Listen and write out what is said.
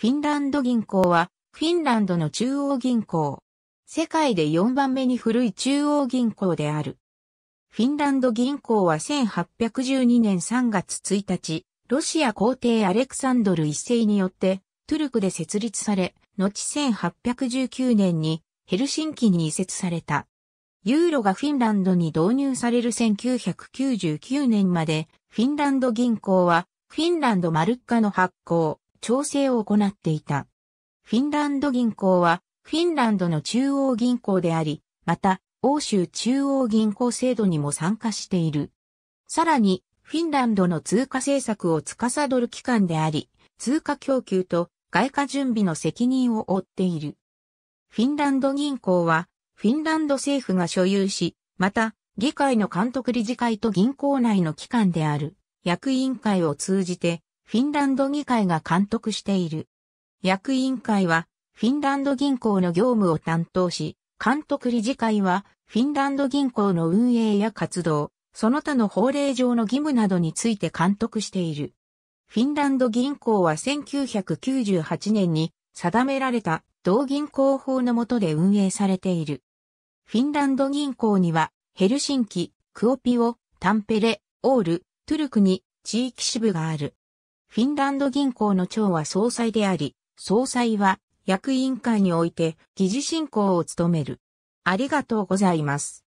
フィンランド銀行は、フィンランドの中央銀行。世界で4番目に古い中央銀行である。フィンランド銀行は1812年3月1日、ロシア皇帝アレクサンドル一世によって、トゥルクで設立され、後1819年にヘルシンキに移設された。ユーロがフィンランドに導入される1999年まで、フィンランド銀行は、フィンランドマルッカの発行、調整を行っていた。フィンランド銀行は、フィンランドの中央銀行であり、また、欧州中央銀行制度にも参加している。さらに、フィンランドの通貨政策を司る機関であり、通貨供給と外貨準備の責任を負っている。フィンランド銀行は、フィンランド政府が所有し、また、議会の監督理事会と銀行内の機関である、役員会を通じて、フィンランド議会が監督している。役員会は、フィンランド銀行の業務を担当し、監督理事会は、フィンランド銀行の運営や活動、その他の法令上の義務などについて監督している。フィンランド銀行は1998年に定められた同銀行法の下で運営されている。フィンランド銀行にはヘルシンキ、クオピオ、タンペレ、オール、トゥルクに地域支部がある。フィンランド銀行の長は総裁であり、総裁は役員会において議事進行を務める。ありがとうございます。